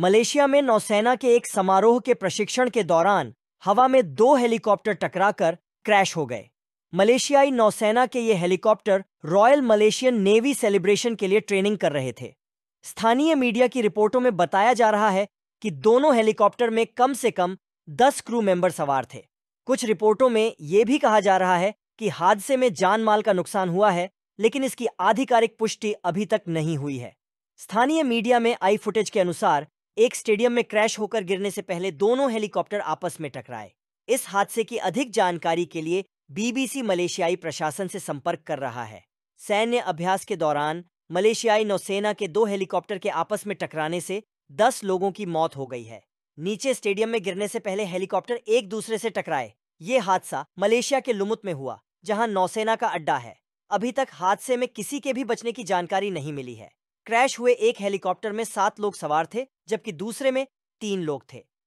Malaysia में नौसेना के एक समारोह के प्रशिक्षण के दौरान हवा में दो हेलीकॉप्टर टकराकर क्रैश हो गए मलेशियाई नौसेना के ये helicopter royal Malaysian navy celebration के लिए ट्रेनिंग कर रहे थे स्थानीय मीडिया की रिपोर्टों में बताया जा रहा है कि दोनों हेलीकॉप्टर में कम से कम दस क्रू मेंबर सवार थे कुछ रिपोर्टों में यह भी कहा जा रहा है कि हादसे में जान माल का नुकसान हुआ है लेकिन इसकी आधिकारिक पुष्टि अभी तक नहीं हुई है स्थानीय मीडिया में आई फुटेज के अनुसार एक स्टेडियम में क्रैश होकर गिरने से पहले दोनों हेलीकॉप्टर आपस में टकराए इस हादसे की अधिक जानकारी के लिए बीबीसी मलेशियाई प्रशासन से संपर्क कर रहा है सैन्य अभ्यास के दौरान मलेशियाई नौसेना के दो हेलीकॉप्टर के आपस में टकराने से दस लोगों की मौत हो गई है नीचे स्टेडियम में गिरने से पहले हेलीकॉप्टर एक दूसरे से टकराए ये हादसा मलेशिया के लुमुत में हुआ जहां नौसेना का अड्डा है अभी तक हादसे में किसी के भी बचने की जानकारी नहीं मिली है क्रैश हुए एक हेलीकॉप्टर में सात लोग सवार थे जबकि दूसरे में तीन लोग थे